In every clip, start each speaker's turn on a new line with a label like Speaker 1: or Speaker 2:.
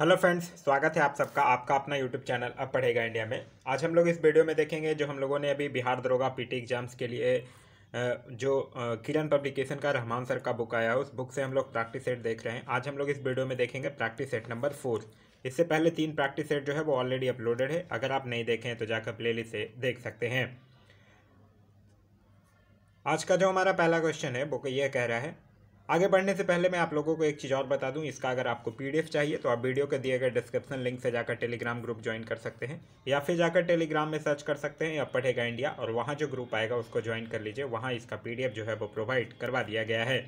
Speaker 1: Hello friends स्वागत है आप सबका आपका अपना यूट्यूब चैनल अब पढ़ेगा इंडिया में आज हम लोग इस वीडियो में देखेंगे जो हम लोगों ने अभी बिहार दरोगा पीटी एग्जाम्स के लिए जो किरण पब्लिकेशन का रहमान सर का बुक आया है उस बुक से हम लोग प्रैक्टिस सेट देख रहे हैं आज हम लोग इस वीडियो में देखेंगे प्रैक्टिस सेट नंबर फोर इससे पहले तीन प्रैक्टिस सेट जो है वो ऑलरेडी अपलोडेड है अगर आप नहीं देखें तो जाकर प्ले से देख सकते हैं आज का जो हमारा पहला क्वेश्चन है वो ये कह रहा है आगे बढ़ने से पहले मैं आप लोगों को एक चीज़ और बता दूं इसका अगर आपको पीडीएफ चाहिए तो आप वीडियो के दिए गए डिस्क्रिप्शन लिंक से जाकर टेलीग्राम ग्रुप ज्वाइन कर सकते हैं या फिर जाकर टेलीग्राम में सर्च कर सकते हैं या पढ़ेगा इंडिया और वहाँ जो ग्रुप आएगा उसको ज्वाइन कर लीजिए वहाँ इसका पी जो है वो प्रोवाइड करवा दिया गया है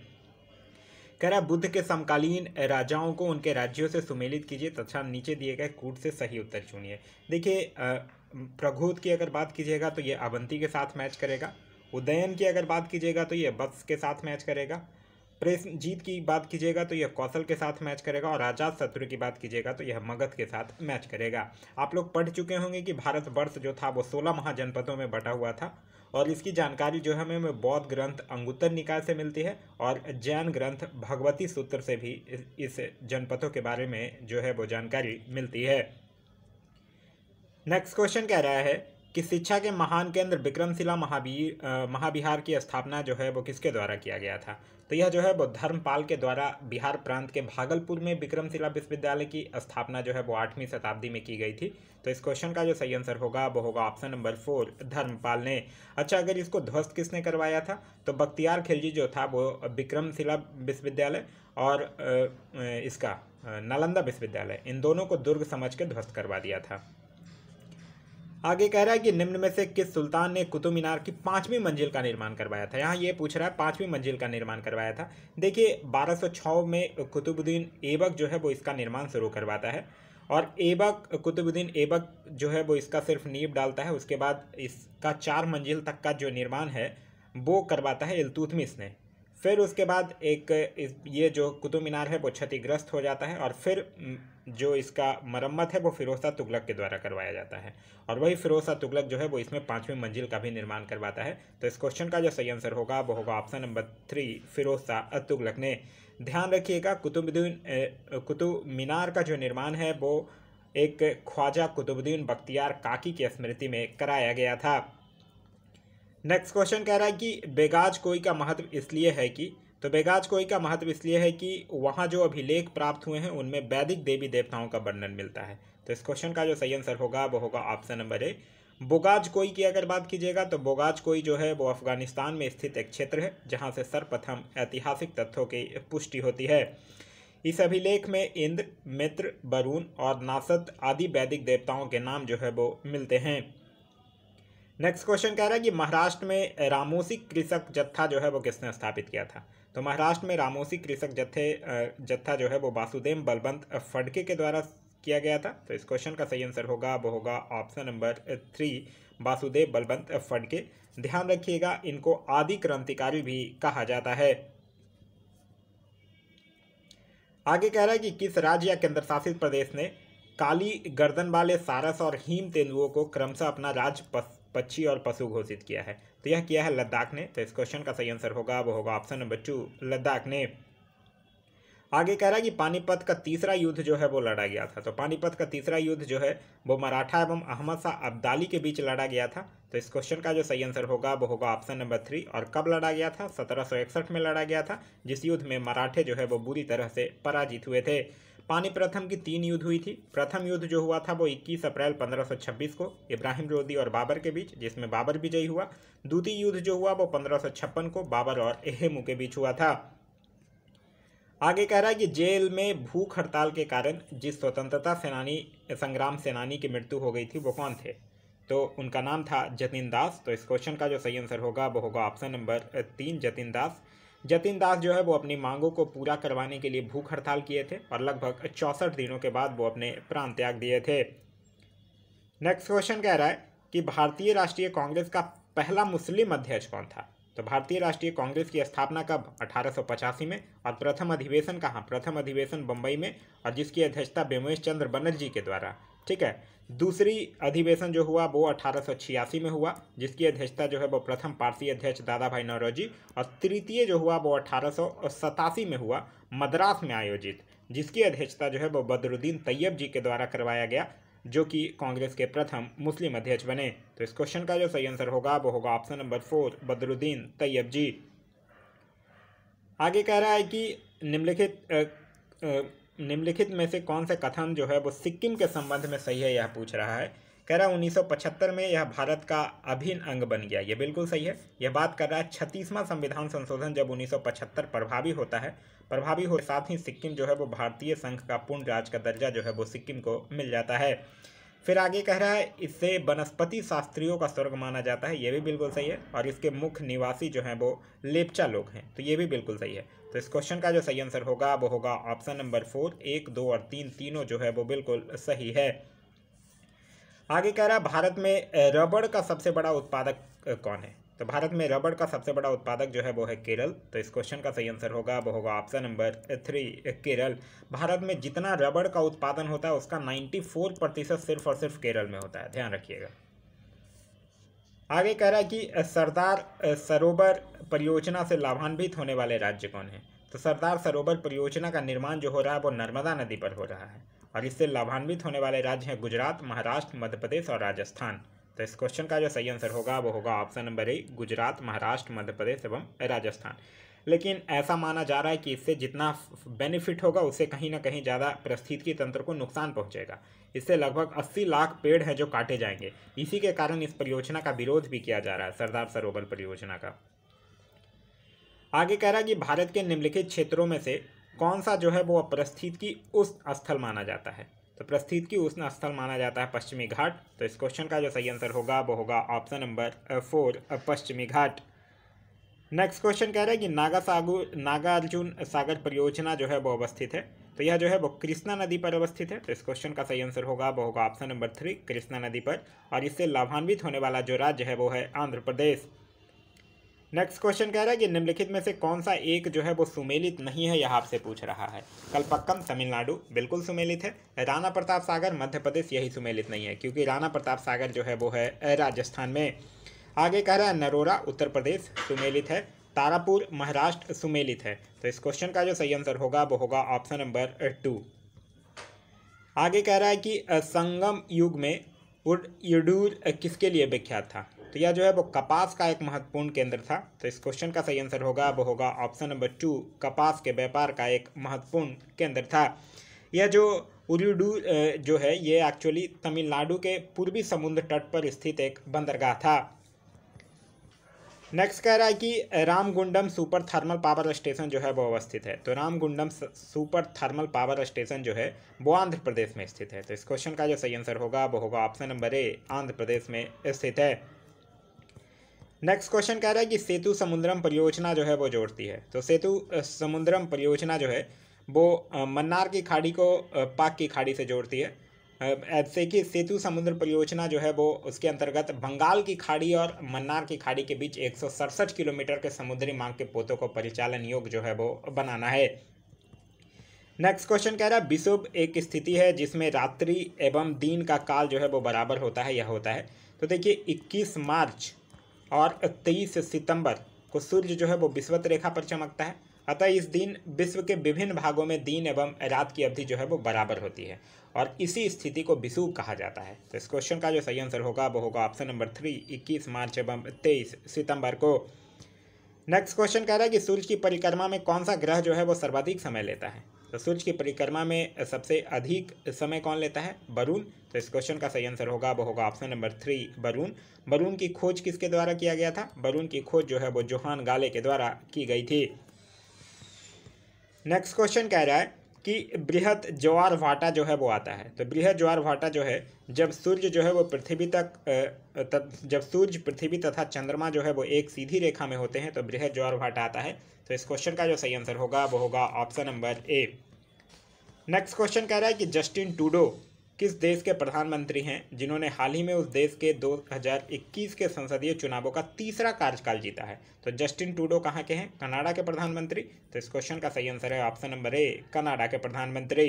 Speaker 1: कह रहा बुद्ध के समकालीन राजाओं को उनके राज्यों से सुमेलित कीजिए तथा नीचे दिए गए कूट से सही उत्तर चुनिए देखिए प्रघोद की अगर बात कीजिएगा तो ये अवंती के साथ मैच करेगा उदयन की अगर बात कीजिएगा तो ये बत्स के साथ मैच करेगा प्रेस जीत की बात कीजिएगा तो यह कौशल के साथ मैच करेगा और आजाद शत्रु की बात कीजिएगा तो यह मगध के साथ मैच करेगा आप लोग पढ़ चुके होंगे कि भारत वर्ष जो था वो सोलह महाजनपदों में बटा हुआ था और इसकी जानकारी जो हमें बौद्ध ग्रंथ अंगुत्तर निकाय से मिलती है और जैन ग्रंथ भगवती सूत्र से भी इस जनपदों के बारे में जो है वो जानकारी मिलती है नेक्स्ट क्वेश्चन कह रहा है कि शिक्षा के महान केंद्र विक्रमशिला महावीर महाविहार की स्थापना जो है वो किसके द्वारा किया गया था तो यह जो है वो धर्मपाल के द्वारा बिहार प्रांत के भागलपुर में विक्रमशिला विश्वविद्यालय की स्थापना जो है वो आठवीं शताब्दी में की गई थी तो इस क्वेश्चन का जो सही आंसर होगा वो होगा ऑप्शन नंबर फोर धर्मपाल ने अच्छा अगर इसको ध्वस्त किसने करवाया था तो बख्तियार खिलजी जो था वो विक्रमशिला विश्वविद्यालय और इसका नालंदा विश्वविद्यालय इन दोनों को दुर्ग समझ के ध्वस्त करवा दिया था आगे कह रहा है कि निम्न में से किस सुल्तान ने कुतुब मीनार की पाँचवीं मंजिल का निर्माण करवाया था यहाँ ये पूछ रहा है पाँचवीं मंजिल का निर्माण करवाया था देखिए 1206 में कुतुबुद्दीन ऐबक जो है वो इसका निर्माण शुरू करवाता है और ऐबक कुतुबुद्दीन ऐबक जो है वो इसका सिर्फ नींब डालता है उसके बाद इसका चार मंजिल तक का जो निर्माण है वो करवाता है इलतुतमिस ने फिर उसके बाद एक ये जो कुतुब मीनार है वो क्षतिग्रस्त हो जाता है और फिर जो इसका मरम्मत है वो फिरोसा तुगलक के द्वारा करवाया जाता है और वही फिरोसा तुगलक जो है वो इसमें पाँचवीं मंजिल का भी निर्माण करवाता है तो इस क्वेश्चन का जो सही आंसर होगा वो होगा option number three Firoz Tughlaq ने ध्यान रखिएगा कुतुबुद्दीन कुतुब मीनार का जो निर्माण है वो एक ख्वाजा कुतुबुद्दीन बख्तियार काकी की स्मृति में कराया गया था नेक्स्ट क्वेश्चन कह रहा है कि बेगाज कोई का महत्व इसलिए है कि तो बेगाज कोई का महत्व इसलिए है कि वहाँ जो अभिलेख प्राप्त हुए हैं उनमें वैदिक देवी देवताओं का वर्णन मिलता है तो इस क्वेश्चन का जो सही आंसर होगा वो होगा ऑप्शन नंबर ए बोगाज कोई की अगर बात कीजिएगा तो बोगाज कोई जो है वो अफगानिस्तान में स्थित एक क्षेत्र है जहाँ से सर्वप्रथम ऐतिहासिक तथ्यों की पुष्टि होती है इस अभिलेख में इंद्र मित्र वरुण और नासत आदि वैदिक देवताओं के नाम जो है वो मिलते हैं नेक्स्ट क्वेश्चन कह रहा है कि महाराष्ट्र में रामोसी कृषक जत्था जो है वो किसने स्थापित किया था तो महाराष्ट्र में रामोसी कृषक जत्थे जत्था जो है वो वासुदेव बलवंत फडके के द्वारा किया गया था तो इस क्वेश्चन का सही आंसर होगा वो होगा option number three Vasudev Balwant Phadke ध्यान रखिएगा इनको आदि क्रांतिकारी भी कहा जाता है आगे कह रहा है कि किस राज्य या केंद्र शासित प्रदेश ने काली गर्दन वाले सारस और हीम तेंदुओं को क्रमशः अपना राज्य पक्षी और पशु घोषित किया है तो यह किया है लद्दाख ने तो इस क्वेश्चन का सही आंसर होगा वो होगा ऑप्शन नंबर टू लद्दाख ने आगे कह रहा है कि पानीपत का तीसरा युद्ध जो है वो लड़ा गया था तो पानीपत का तीसरा युद्ध जो है वो मराठा एवं अहमद शाह अब्दाली के बीच लड़ा गया था तो इस क्वेश्चन का जो सही आंसर होगा वो होगा ऑप्शन नंबर थ्री और कब लड़ा गया था सत्रह में लड़ा गया था जिस युद्ध में मराठे जो है वो बुरी तरह से पराजित हुए थे पानी प्रथम की तीन युद्ध हुई थी प्रथम युद्ध जो हुआ था वो 21 अप्रैल 1526 को इब्राहिम लोदी और बाबर के बीच जिसमें बाबर विजयी हुआ द्वितीय युद्ध जो हुआ वो पंद्रह को बाबर और एहेमू के बीच हुआ था आगे कह रहा है कि जेल में भूख हड़ताल के कारण जिस स्वतंत्रता सेनानी संग्राम सेनानी की मृत्यु हो गई थी वो कौन थे तो उनका नाम था जतिन दास तो इस क्वेश्चन का जो सही आंसर होगा वो होगा ऑप्शन नंबर तीन जतिन दास जतिन दास जो है वो अपनी मांगों को पूरा करवाने के लिए भूख हड़ताल किए थे और लगभग चौंसठ दिनों के बाद वो अपने प्राण त्याग दिए थे नेक्स्ट क्वेश्चन कह रहा है कि भारतीय राष्ट्रीय कांग्रेस का पहला मुस्लिम अध्यक्ष कौन था तो भारतीय राष्ट्रीय कांग्रेस की स्थापना कब अठारह में और प्रथम अधिवेशन कहाँ प्रथम अधिवेशन बम्बई में और जिसकी अध्यक्षता बेमेश चंद्र बनर्जी के द्वारा ठीक है दूसरी अधिवेशन जो हुआ वो अठारह में हुआ जिसकी अध्यक्षता जो है वो प्रथम पारसी अध्यक्ष दादा भाई नौरोजी और तृतीय जो हुआ वो अठारह में हुआ मद्रास में आयोजित जिसकी अध्यक्षता जो है वो बदरुद्दीन तैयब जी के द्वारा करवाया गया जो कि कांग्रेस के प्रथम मुस्लिम अध्यक्ष बने तो इस क्वेश्चन का जो सही आंसर होगा वो होगा option number four Badruddin Tyab ji आगे कह रहा है कि निम्नलिखित निम्नलिखित में से कौन से कथन जो है वो सिक्किम के संबंध में सही है यह पूछ रहा है कह रहा है में यह भारत का अभिन्न अंग बन गया ये बिल्कुल सही है यह बात कर रहा है छत्तीसवां संविधान संशोधन जब 1975 प्रभावी होता है प्रभावी हो साथ ही सिक्किम जो है वो भारतीय संघ का पूर्ण राज का दर्जा जो है वो सिक्किम को मिल जाता है फिर आगे कह रहा है इससे वनस्पति शास्त्रियों का स्वर्ग माना जाता है ये भी बिल्कुल सही है और इसके मुख्य निवासी जो हैं वो लेपचा लोग हैं तो ये भी बिल्कुल सही है तो इस क्वेश्चन का जो सही आंसर होगा वो होगा ऑप्शन नंबर फोर एक दो और तीन तीनों जो है वो बिल्कुल सही है आगे कह रहा है भारत में रबड़ का सबसे बड़ा उत्पादक कौन है तो भारत में रबड़ का सबसे बड़ा उत्पादक जो है वो है केरल तो इस क्वेश्चन का सही आंसर होगा वो होगा option number three Kerala Bharat में जितना रबड़ का उत्पादन होता है उसका नाइन्टी फोर प्रतिशत सिर्फ और सिर्फ केरल में होता है ध्यान रखिएगा आगे कह रहा है कि सरदार सरोवर परियोजना से लाभान्वित होने वाले राज्य कौन हैं तो सरदार सरोवर परियोजना का निर्माण जो हो रहा है वो नर्मदा नदी पर हो रहा है और इससे लाभान्वित होने वाले राज्य हैं गुजरात महाराष्ट्र मध्य प्रदेश और राजस्थान तो इस क्वेश्चन का जो सही आंसर होगा वो होगा option number A Gujarat Maharashtra Madhya Pradesh एवं राजस्थान लेकिन ऐसा माना जा रहा है कि इससे जितना बेनिफिट होगा उससे कहीं ना कहीं ज़्यादा पारिस्थितिकी तंत्र को नुकसान पहुंचेगा इससे लगभग 80 लाख पेड़ हैं जो काटे जाएंगे इसी के कारण इस परियोजना का विरोध भी किया जा रहा है सरदार सरोवर परियोजना का आगे कह रहा है कि भारत के निम्नलिखित क्षेत्रों में से कौन सा जो है वो की उस स्थल माना जाता है तो प्रस्थित की उष्ण स्थल माना जाता है पश्चिमी घाट तो इस क्वेश्चन का जो सही आंसर होगा वो होगा ऑप्शन नंबर फोर पश्चिमी घाट नेक्स्ट क्वेश्चन कह रहा है कि नागा सागु नागा अर्जुन सागर परियोजना जो है वो अवस्थित है तो यह जो है वो कृष्णा नदी पर अवस्थित है तो इस क्वेश्चन का सही आंसर होगा वो होगा ऑप्शन नंबर थ्री कृष्णा नदी पर और इससे लाभान्वित होने वाला जो राज्य है वो है आंध्र प्रदेश नेक्स्ट क्वेश्चन कह रहा है कि निम्नलिखित में से कौन सा एक जो है वो सुमेलित नहीं है यह आपसे पूछ रहा है कलपक्कम तमिलनाडु बिल्कुल सुमेलित है राणा प्रताप सागर मध्य प्रदेश यही सुमेलित नहीं है क्योंकि राणा प्रताप सागर जो है वो है राजस्थान में आगे कह रहा है नरोरा उत्तर प्रदेश सुमेलित है तारापुर महाराष्ट्र सुमेलित है तो इस क्वेश्चन का जो सही आंसर होगा वो होगा ऑप्शन नंबर टू आगे कह रहा है कि संगम युग में यडूर किसके लिए विख्यात था तो यह जो है वो कपास का एक महत्वपूर्ण केंद्र था तो इस क्वेश्चन का सही आंसर होगा वो होगा ऑप्शन नंबर टू कपास के व्यापार का एक महत्वपूर्ण केंद्र था यह जो उरुडू जो है ये एक्चुअली तमिलनाडु के पूर्वी समुद्र तट पर स्थित एक बंदरगाह था नेक्स्ट कह रहा है कि Ramagundam super thermal power station जो है वो अवस्थित है तो Ramagundam super thermal power station जो है वो आंध्र प्रदेश में स्थित है तो इस क्वेश्चन का जो सही आंसर होगा वो होगा option number A Andhra Pradesh में स्थित है नेक्स्ट क्वेश्चन कह रहा है कि सेतु समुद्रम परियोजना जो है वो जोड़ती है तो सेतु समुद्रम परियोजना जो है वो मन्नार की खाड़ी को पाक की खाड़ी से जोड़ती है सेकी सेतु समुद्र परियोजना जो है वो उसके अंतर्गत बंगाल की खाड़ी और मन्नार की खाड़ी के बीच एक किलोमीटर के समुद्री मार्ग के पोतों को परिचालन योग जो है वो बनाना है नेक्स्ट क्वेश्चन कह रहा है विशुभ एक स्थिति है जिसमें रात्रि एवं दिन का काल जो है वो बराबर होता है यह होता है तो देखिए 21 मार्च और 23 सितंबर को सूर्य जो है वो विश्वत रेखा पर चमकता है अतः इस दिन विश्व के विभिन्न भागों में दिन एवं रात की अवधि जो है वो बराबर होती है और इसी स्थिति को विसूब कहा जाता है तो इस क्वेश्चन का जो सही आंसर होगा वो होगा ऑप्शन नंबर थ्री इक्कीस मार्च एवं तेईस सितंबर को नेक्स्ट क्वेश्चन कह रहा है कि सूर्य की परिक्रमा में कौन सा ग्रह जो है वो सर्वाधिक समय लेता है तो सूर्य की परिक्रमा में सबसे अधिक समय कौन लेता है वरुण तो इस क्वेश्चन का सही आंसर होगा वो होगा option number three Varun Varun की खोज किसके द्वारा किया गया था वरुण की खोज जो है वो जोहान गाले के द्वारा की गई थी नेक्स्ट क्वेश्चन कह रहा है कि बृहद ज्वार भाटा जो है वो आता है तो बृहद ज्वार भाटा जो है जब सूर्य जो है वो पृथ्वी तक तब जब सूर्य पृथ्वी तथा चंद्रमा जो है वो एक सीधी रेखा में होते हैं तो बृहद ज्वार भाटा आता है तो इस क्वेश्चन का जो सही आंसर होगा वो होगा option number A next question कह रहा है कि जस्टिन टूडो किस देश के प्रधानमंत्री हैं जिन्होंने हाल ही में उस देश के 2021 के संसदीय चुनावों का तीसरा कार्यकाल जीता है तो जस्टिन टूडो कहाँ के हैं कनाडा के प्रधानमंत्री तो इस क्वेश्चन का सही आंसर है ऑप्शन नंबर ए कनाडा के प्रधानमंत्री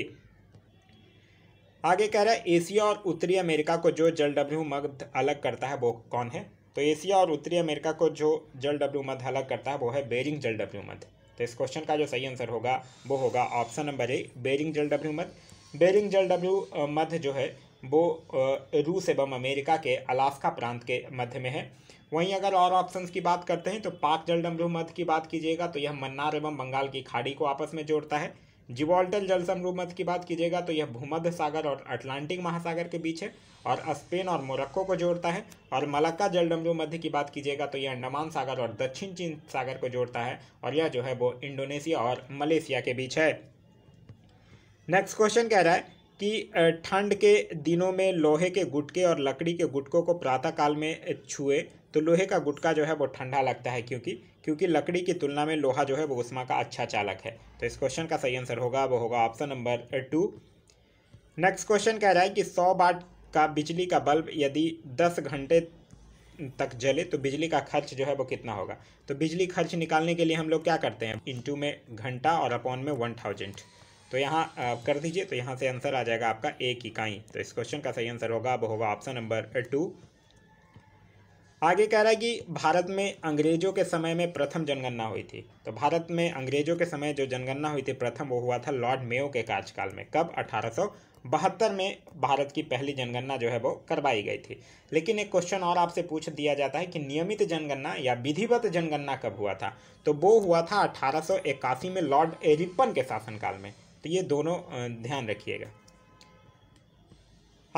Speaker 1: आगे कह रहा है एशिया और उत्तरी अमेरिका को जो जल डब्ल्यू मग्ध अलग करता है वो कौन है तो एशिया और उत्तरी अमेरिका को जो जल डब्ल्यू मध्य अलग करता है वो है बेरिंग जल डब्ल्यू मध्य तो इस क्वेश्चन का जो सही आंसर होगा वो होगा ऑप्शन नंबर ए बेरिंग जल डब्ल्यू मध्य बेरिंग जल डब्ल्यू मध्य जो है वो रूस एवं अमेरिका के अलास्का प्रांत के मध्य में है वहीं अगर और ऑप्शन की बात करते हैं तो पाक जल डमरू मध्य की बात कीजिएगा तो यह मन्नार एवं बंगाल की खाड़ी को आपस में जोड़ता है जिवॉल्टर जल समरू मध्य की बात कीजिएगा तो यह भूमध्य सागर और अटलांटिक महासागर के बीच है और स्पेन और मोरक्को को जोड़ता है और मलक्का जल डमरू मध्य की बात कीजिएगा तो यह अंडमान सागर और दक्षिण चीन सागर को जोड़ता है और यह जो है वो इंडोनेशिया और मलेशिया के बीच है नेक्स्ट क्वेश्चन कह रहा है कि ठंड के दिनों में लोहे के गुटके और लकड़ी के गुटकों को प्रातःकाल में छुए तो लोहे का गुटका जो है वो ठंडा लगता है क्योंकि क्योंकि लकड़ी की तुलना में लोहा जो है वो उष्मा का अच्छा चालक है तो इस क्वेश्चन का सही आंसर होगा वो होगा option number two next question कह रहा है कि सौ बाट का बिजली का बल्ब यदि दस घंटे तक जले तो बिजली का खर्च जो है वो कितना होगा तो बिजली खर्च निकालने के लिए हम लोग क्या करते हैं इंटू में घंटा और अपॉन में वन थाउजेंड तो यहाँ कर दीजिए तो यहाँ से आंसर आ जाएगा आपका एक इकाई तो इस क्वेश्चन का सही आंसर होगा अब होगा ऑप्शन नंबर टू आगे कह रहा है कि भारत में अंग्रेजों के समय में प्रथम जनगणना हुई थी तो भारत में अंग्रेजों के समय जो जनगणना हुई थी प्रथम वो हुआ था लॉर्ड मेयो के कार्यकाल में कब अठारह में भारत की पहली जनगणना जो है वो करवाई गई थी लेकिन एक क्वेश्चन और आपसे पूछ दिया जाता है कि नियमित जनगणना या विधिवत जनगणना कब हुआ था तो वो हुआ था अठारह में लॉर्ड एरिपन के शासनकाल में तो ये दोनों ध्यान रखिएगा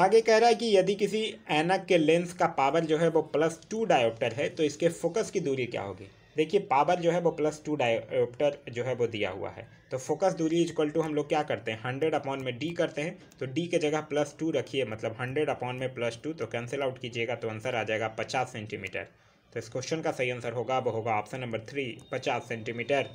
Speaker 1: आगे कह रहा है कि यदि किसी एनक के लेंस का पावर जो है वो प्लस टू डायोप्टर है तो इसके फोकस की दूरी क्या होगी देखिए पावर जो है वो प्लस टू डायोप्टर जो है वो दिया हुआ है तो फोकस दूरी इक्वल टू हम लोग क्या करते हैं हंड्रेड अपॉन में डी करते हैं तो डी के जगह प्लस टू रखिए मतलब हंड्रेड अपॉन में प्लस टू तो कैंसिल आउट कीजिएगा तो आंसर आ जाएगा पचास सेंटीमीटर तो इस क्वेश्चन का सही आंसर होगा वो होगा ऑप्शन नंबर थ्री पचास सेंटीमीटर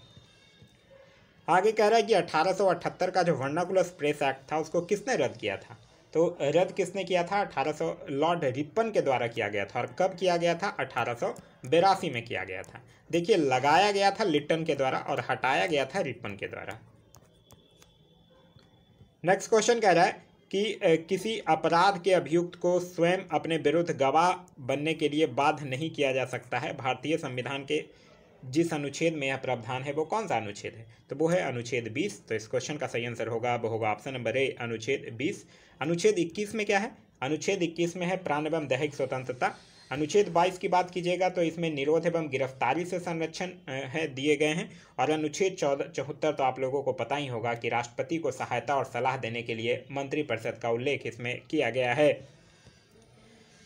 Speaker 1: आगे कह रहा है कि अठारह का जो वर्नाकुलस प्रेस एक्ट था उसको किसने रद्द किया था तो रद्द किसने किया था 1800 लॉर्ड रिपन के द्वारा किया गया था और कब किया गया था अठारह में किया गया था देखिए लगाया गया था लिट्टन के द्वारा और हटाया गया था रिपन के द्वारा नेक्स्ट क्वेश्चन कह रहा है कि किसी अपराध के अभियुक्त को स्वयं अपने विरुद्ध गवाह बनने के लिए बाध्य नहीं किया जा सकता है भारतीय संविधान के जिस अनुच्छेद में यह प्रावधान है वो कौन सा अनुच्छेद है तो वो है अनुच्छेद 20 तो इस क्वेश्चन का सही आंसर होगा वो होगा ऑप्शन नंबर ए अनुच्छेद 20 अनुच्छेद 21 में क्या है अनुच्छेद 21 में है प्राण एवं दैहिक स्वतंत्रता अनुच्छेद 22 की बात कीजिएगा तो इसमें निरोध एवं गिरफ्तारी से संरक्षण है दिए गए हैं और अनुच्छेद चौदह चौहत्तर तो आप लोगों को पता ही होगा कि राष्ट्रपति को सहायता और सलाह देने के लिए मंत्रिपरिषद का उल्लेख इसमें किया गया है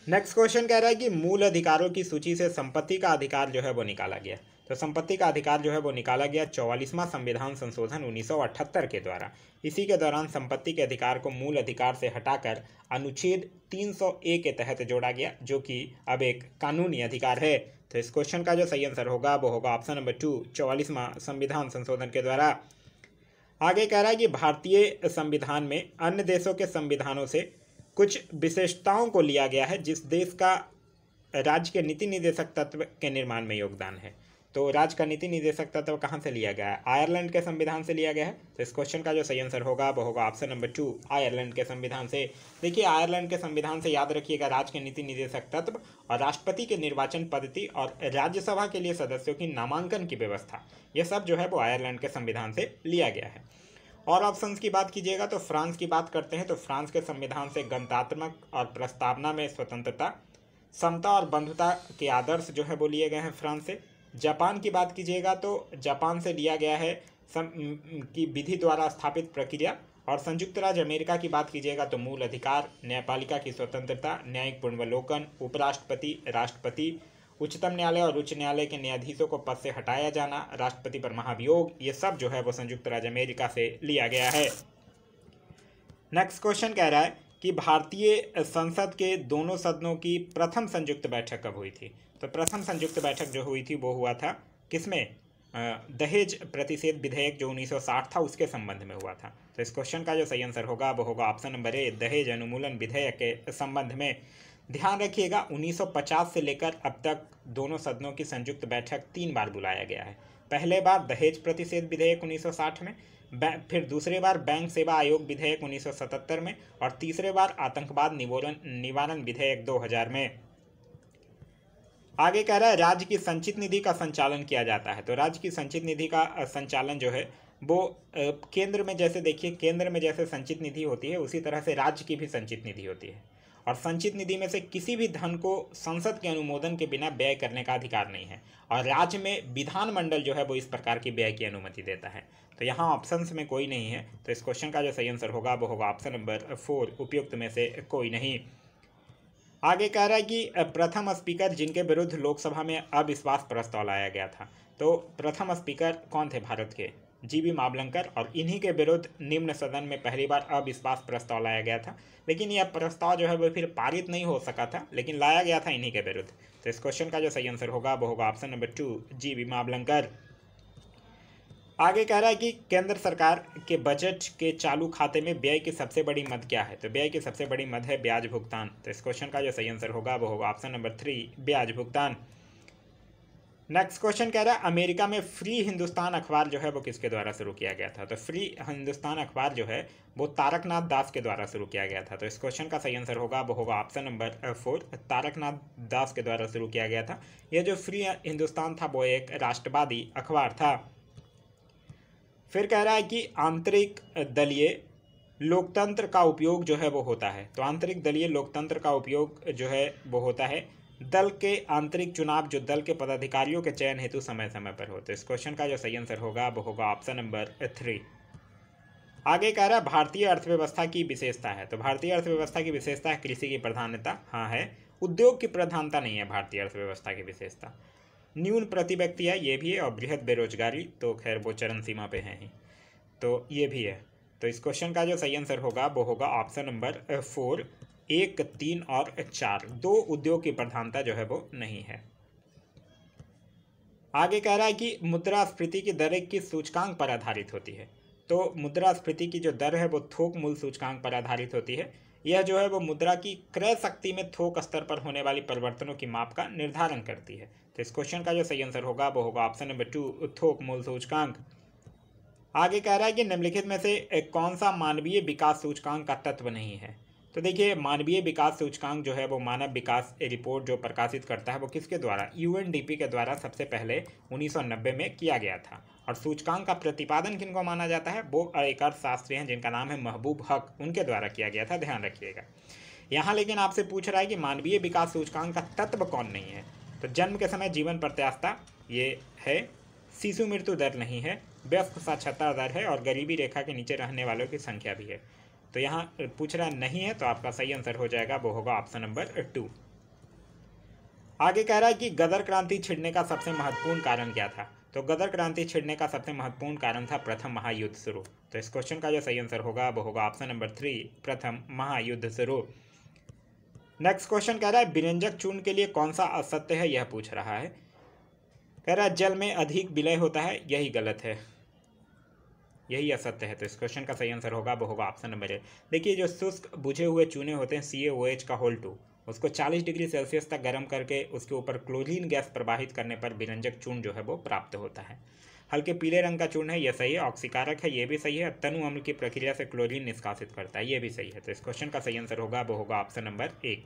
Speaker 1: नेक्स्ट क्वेश्चन कह रहा है कि मूल अधिकारों की सूची से संपत्ति का अधिकार जो है वो निकाला गया तो संपत्ति का अधिकार जो है वो निकाला गया चौवालीसवां संविधान संशोधन 1978 के द्वारा इसी के दौरान संपत्ति के अधिकार को मूल अधिकार से हटाकर अनुच्छेद 301 के तहत जोड़ा गया जो कि अब एक कानूनी अधिकार है तो इस क्वेश्चन का जो सही आंसर होगा वो होगा ऑप्शन नंबर टू चौवालीसवां संविधान संशोधन के द्वारा आगे कह रहा है कि भारतीय संविधान में अन्य देशों के संविधानों से कुछ विशेषताओं को लिया गया है जिस देश का राज्य के नीति निदेशक तत्व के निर्माण में योगदान है तो राज्य का नीति निदेशक तत्व कहाँ से लिया गया है आयरलैंड के संविधान से लिया गया है तो इस क्वेश्चन का जो सही आंसर होगा वो होगा ऑप्शन नंबर टू आयरलैंड के संविधान से देखिए आयरलैंड के संविधान से याद रखिएगा राज्य के नीति निदेशक तत्व और राष्ट्रपति के निर्वाचन पद्धति और राज्यसभा के लिए सदस्यों की नामांकन की व्यवस्था ये सब जो है वो आयरलैंड के संविधान से लिया गया है और ऑप्शंस की बात कीजिएगा तो फ्रांस की बात करते हैं तो फ्रांस के संविधान से गणतात्मक और प्रस्तावना में स्वतंत्रता समता और बंधुता के आदर्श जो है वो लिए गए हैं फ्रांस से जापान की बात कीजिएगा तो जापान से लिया गया है सम की विधि द्वारा स्थापित प्रक्रिया और संयुक्त राज्य अमेरिका की बात कीजिएगा तो मूल अधिकार न्यायपालिका की स्वतंत्रता न्यायिक पुनर्वलोकन उपराष्ट्रपति राष्ट्रपति उच्चतम न्यायालय और उच्च न्यायालय के न्यायाधीशों को पद से हटाया जाना राष्ट्रपति पर महाभियोग ये सब जो है वो संयुक्त राज्य अमेरिका से लिया गया है नेक्स्ट क्वेश्चन कह रहा है कि भारतीय संसद के दोनों सदनों की प्रथम संयुक्त बैठक कब हुई थी तो प्रथम संयुक्त बैठक जो हुई थी वो हुआ था किसमें दहेज प्रतिषेध विधेयक जो 1960 था उसके संबंध में हुआ था तो इस क्वेश्चन का जो सही आंसर होगा वो होगा ऑप्शन नंबर ए दहेज अनुमूलन विधेयक के संबंध में ध्यान रखिएगा 1950 से लेकर अब तक दोनों सदनों की संयुक्त बैठक तीन बार बुलाया गया है पहले बार दहेज प्रतिषेध विधेयक 1960 में फिर दूसरे बार बैंक सेवा आयोग विधेयक 1977 में और तीसरे बार आतंकवाद निवारण निवारण विधेयक 2000 में आगे कह रहा है राज्य की संचित निधि का संचालन किया जाता है तो राज्य की संचित निधि का संचालन जो है वो केंद्र में जैसे देखिए केंद्र में जैसे संचित निधि होती है उसी तरह से राज्य की भी संचित निधि होती है और संचित निधि में से किसी भी धन को संसद के अनुमोदन के बिना व्यय करने का अधिकार नहीं है और राज्य में विधानमंडल जो है वो इस प्रकार की व्यय की अनुमति देता है तो यहाँ ऑप्शन में कोई नहीं है तो इस क्वेश्चन का जो सही आंसर होगा वो होगा ऑप्शन नंबर फोर उपयुक्त में से कोई नहीं आगे कह रहा है कि प्रथम स्पीकर जिनके विरुद्ध लोकसभा में अविश्वास प्रस्ताव लाया गया था तो प्रथम स्पीकर कौन थे भारत के जीबी माबलंकर और इन्हीं के विरुद्ध निम्न सदन में पहली बार अविश्वास प्रस्ताव लाया गया था लेकिन यह प्रस्ताव जो है वो फिर पारित नहीं हो सका था लेकिन लाया गया था इन्हीं के विरुद्ध तो इस क्वेश्चन का जो सही आंसर होगा वो होगा option number two G B Mavalankar आगे कह रहा है कि केंद्र सरकार के बजट के चालू खाते में व्यय की सबसे बड़ी मद क्या है तो व्यय की सबसे बड़ी मद है ब्याज भुगतान तो इस क्वेश्चन का जो सही आंसर होगा वो होगा ऑप्शन नंबर थ्री ब्याज भुगतान नेक्स्ट क्वेश्चन कह रहा है अमेरिका में फ्री हिंदुस्तान अखबार जो है वो किसके द्वारा शुरू किया गया था तो फ्री हिंदुस्तान अखबार जो है वो तारकनाथ दास के द्वारा शुरू किया गया था तो इस क्वेश्चन का सही आंसर होगा वो होगा option number four Taraknath Das के द्वारा शुरू किया गया था यह जो फ्री हिंदुस्तान था वो एक राष्ट्रवादी अखबार था फिर कह रहा है कि आंतरिक दलीय लोकतंत्र का उपयोग जो है वो होता है तो आंतरिक दलीय लोकतंत्र का उपयोग जो है वो होता है दल के आंतरिक चुनाव जो दल के पदाधिकारियों के चयन हेतु समय समय पर होते इस क्वेश्चन का जो सही आंसर होगा वो होगा ऑप्शन नंबर थ्री आगे कह रहा है भारतीय अर्थव्यवस्था की विशेषता है तो भारतीय अर्थव्यवस्था की विशेषता है कृषि की प्रधानता हाँ है उद्योग की प्रधानता नहीं है भारतीय अर्थव्यवस्था की विशेषता न्यून प्रति व्यक्ति है ये भी है और बृहद बेरोजगारी तो खैर वो चरण सीमा पे है ही तो ये भी है तो इस क्वेश्चन का जो सही आंसर होगा वो होगा ऑप्शन नंबर फोर एक तीन और चार दो उद्योग की प्रधानता जो है वो नहीं है आगे कह रहा है कि मुद्रास्फीति की दर किस सूचकांक पर आधारित होती है तो मुद्रास्फीति की जो दर है वो थोक मूल सूचकांक पर आधारित होती है यह जो है वो मुद्रा की क्रय शक्ति में थोक स्तर पर होने वाली परिवर्तनों की माप का निर्धारण करती है तो इस क्वेश्चन का जो सही आंसर होगा वो होगा ऑप्शन नंबर टू थोक मूल सूचकांक आगे कह रहा है कि निम्नलिखित में से कौन सा मानवीय विकास सूचकांक का तत्व नहीं है तो देखिए मानवीय विकास सूचकांक जो है वो मानव विकास रिपोर्ट जो प्रकाशित करता है वो किसके द्वारा यूएनडीपी के द्वारा सबसे पहले 1990 में किया गया था और सूचकांक का प्रतिपादन किनको माना जाता है वो एक अर्थशास्त्री हैं जिनका नाम है महबूब हक उनके द्वारा किया गया था ध्यान रखिएगा यहाँ लेकिन आपसे पूछ रहा है कि मानवीय विकास सूचकांक का तत्व कौन नहीं है तो जन्म के समय जीवन प्रत्याशा ये है शिशु मृत्यु दर नहीं है व्यस्त साक्षरता दर है और गरीबी रेखा के नीचे रहने वालों की संख्या भी है तो यहाँ पूछ रहा नहीं है तो आपका सही आंसर हो जाएगा वो होगा ऑप्शन नंबर टू आगे कह रहा है कि गदर क्रांति छिड़ने का सबसे महत्वपूर्ण कारण क्या था तो गदर क्रांति छिड़ने का सबसे महत्वपूर्ण कारण था प्रथम महायुद्ध शुरू तो इस क्वेश्चन का जो सही आंसर होगा वो होगा ऑप्शन नंबर थ्री प्रथम महायुद्ध शुरू नेक्स्ट क्वेश्चन कह रहा है विरंजक चूर्ण के लिए कौन सा असत्य है यह पूछ रहा है कह रहा है जल में अधिक विलय होता है यही गलत है यही असत्य है तो इस क्वेश्चन का सही आंसर होगा वो होगा ऑप्शन नंबर ए देखिए जो शुष्क बुझे हुए चूने होते हैं सी OH का होल टू उसको 40 डिग्री सेल्सियस तक गर्म करके उसके ऊपर क्लोजीन गैस प्रवाहित करने पर विरंजक चूर्ण जो है वो प्राप्त होता है हल्के पीले रंग का चूर्ण है यह सही है ऑक्सीकारक है ये भी सही है तनु अम्ल की प्रक्रिया से क्लोजीन निष्कासित करता है ये भी सही है तो इस क्वेश्चन का सही आंसर होगा वो होगा ऑप्शन नंबर एक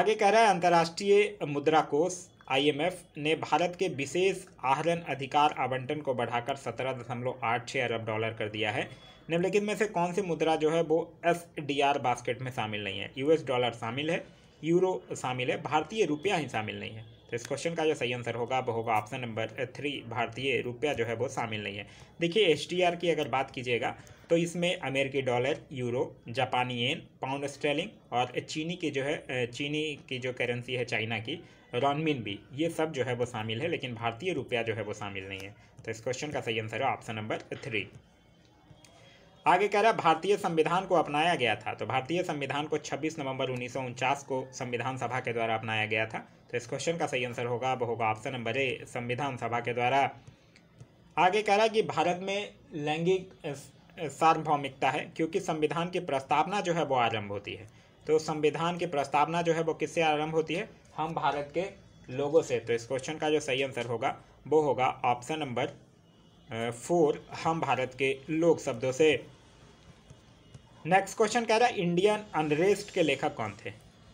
Speaker 1: आगे कह रहा है अंतर्राष्ट्रीय मुद्रा कोष आईएमएफ ने भारत के विशेष आहरण अधिकार आवंटन को बढ़ाकर सत्रह दशमलव आठ छः अरब डॉलर कर दिया है निम्नलिखित में से कौन सी मुद्रा जो है वो एस डी आर बास्केट में शामिल नहीं है यूएस डॉलर शामिल है यूरो शामिल है भारतीय रुपया ही शामिल नहीं है तो इस क्वेश्चन का जो सही आंसर होगा वो होगा ऑप्शन नंबर थ्री भारतीय रुपया जो है वो शामिल नहीं है देखिए एस की अगर बात कीजिएगा तो इसमें अमेरिकी डॉलर यूरो जापानी एन पाउंड स्टेलिंग और चीनी की जो है चीनी की जो करेंसी है चाइना की रॉनमिन भी ये सब जो है वो शामिल है लेकिन भारतीय रुपया जो है वो शामिल नहीं है तो इस क्वेश्चन का सही आंसर है ऑप्शन नंबर थ्री आगे कह रहा भारतीय संविधान को अपनाया गया था तो भारतीय संविधान को 26 नवंबर उन्नीस को संविधान सभा के द्वारा अपनाया गया था तो इस क्वेश्चन का सही आंसर होगा अब होगा ऑप्शन नंबर ए संविधान सभा के द्वारा आगे कह रहा है कि भारत में लैंगिक सार्वभौमिकता है क्योंकि संविधान की प्रस्तावना जो है वो आरंभ होती है तो संविधान की प्रस्तावना जो है वो किससे आरंभ होती है हम भारत के लोगों से तो इस क्वेश्चन का जो सही आंसर होगा वो होगा ऑप्शन नंबर फोर हम भारत के लोग शब्दों से नेक्स्ट क्वेश्चन कह रहा है इंडियन अनरेस्ट के लेखक कौन थे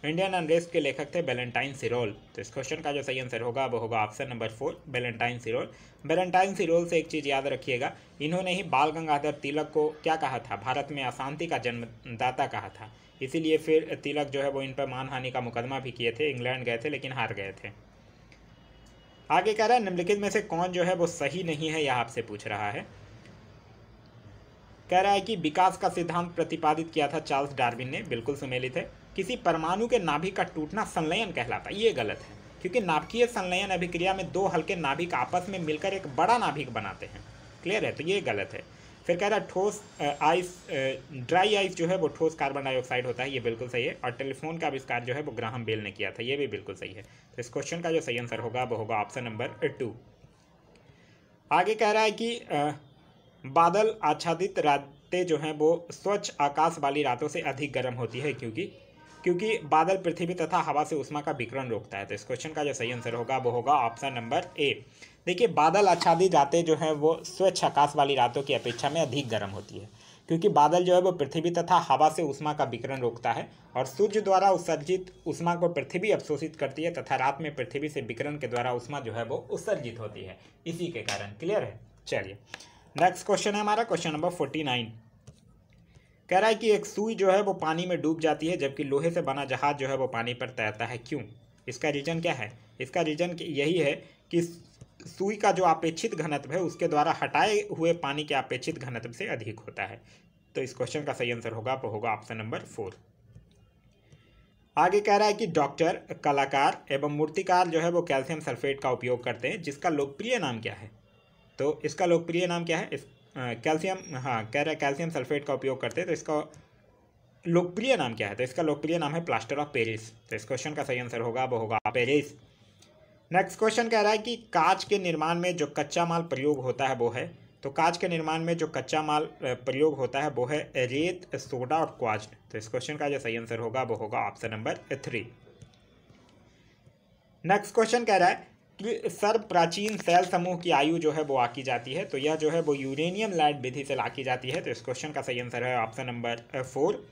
Speaker 1: इंडियन अनरेस्ट के लेखक थे वेलेंटाइन सिरोल तो इस क्वेश्चन का जो सही आंसर होगा वो होगा option number four Valentine Chirol Valentine Chirol से एक चीज़ याद रखिएगा इन्होंने ही बाल गंगाधर तिलक को क्या कहा था भारत में अशांति का जन्मदाता कहा था इसीलिए फिर तिलक जो है वो इन पर मानहानि का मुकदमा भी किए थे इंग्लैंड गए थे लेकिन हार गए थे आगे कह रहा है निम्नलिखित में से कौन जो है वो सही नहीं है यह आपसे पूछ रहा है कह रहा है कि विकास का सिद्धांत प्रतिपादित किया था चार्ल्स डार्विन ने बिल्कुल सुमेलित है किसी परमाणु के नाभिक का टूटना संलयन कहलाता है ये गलत है क्योंकि नाभिकीय संलयन अभिक्रिया में दो हल्के नाभिक आपस में मिलकर एक बड़ा नाभिक बनाते हैं क्लियर है तो ये गलत है फिर कह रहा ठोस आइस ड्राई आइस जो है वो ठोस कार्बन डाइऑक्साइड होता है ये बिल्कुल सही है और टेलीफोन का आविष्कार जो है वो ग्राहम बेल ने किया था ये भी बिल्कुल सही है तो इस क्वेश्चन का जो सही आंसर होगा वो होगा ऑप्शन नंबर टू आगे कह रहा है कि बादल आच्छादित रातें जो हैं वो स्वच्छ आकाश वाली रातों से अधिक गर्म होती है क्योंकि क्योंकि बादल पृथ्वी तथा हवा से उष्मा का विकरण रोकता है तो इस क्वेश्चन का जो सही आंसर होगा वो होगा ऑप्शन नंबर ए देखिए बादल आच्छादित रातें जो हैं वो स्वच्छ आकाश वाली रातों की अपेक्षा में अधिक गर्म होती है क्योंकि बादल जो है वो पृथ्वी तथा हवा से उष्मा का विकरण रोकता है और सूर्य द्वारा उत्सर्जित उष्मा को पृथ्वी अवशोषित करती है तथा रात में पृथ्वी से विकरण के द्वारा उष्मा जो है वो उत्सर्जित होती है इसी के कारण क्लियर है चलिए नेक्स्ट क्वेश्चन है हमारा क्वेश्चन नंबर फोर्टी नाइन कह रहा है कि एक सुई जो है वो पानी में डूब जाती है जबकि लोहे से बना जहाज जो है वो पानी पर तैरता है क्यों इसका रीजन क्या है इसका रीजन यही है कि सुई का जो अपेक्षित घनत्व है उसके द्वारा हटाए हुए पानी के अपेक्षित घनत्व से अधिक होता है तो इस क्वेश्चन का सही आंसर होगा होगा ऑप्शन नंबर फोर आगे कह रहा है कि डॉक्टर कलाकार एवं मूर्तिकार जो है वो कैल्शियम सल्फेट का उपयोग करते हैं जिसका लोकप्रिय नाम क्या है तो इसका लोकप्रिय नाम क्या है इस कैल्शियम हाँ कह रहा है कैल्शियम सल्फेट का उपयोग करते हैं तो इसका लोकप्रिय नाम क्या है तो इसका लोकप्रिय नाम है प्लास्टर ऑफ पेरिस तो इस क्वेश्चन का सही आंसर होगा वो होगा पेरिस नेक्स्ट क्वेश्चन कह रहा है कि कांच के निर्माण में जो कच्चा माल प्रयोग होता है वो है तो कांच के निर्माण में जो कच्चा माल प्रयोग होता है वो है रेत सोडा और क्वाज तो इस क्वेश्चन का जो सही आंसर होगा वो होगा option number three next question कह रहा है कि सर्व प्राचीन सेल समूह की आयु जो है वो आकी जाती है तो यह जो है वो यूरेनियम लाइट विधि से लाकी जाती है तो इस क्वेश्चन का सही आंसर है option number four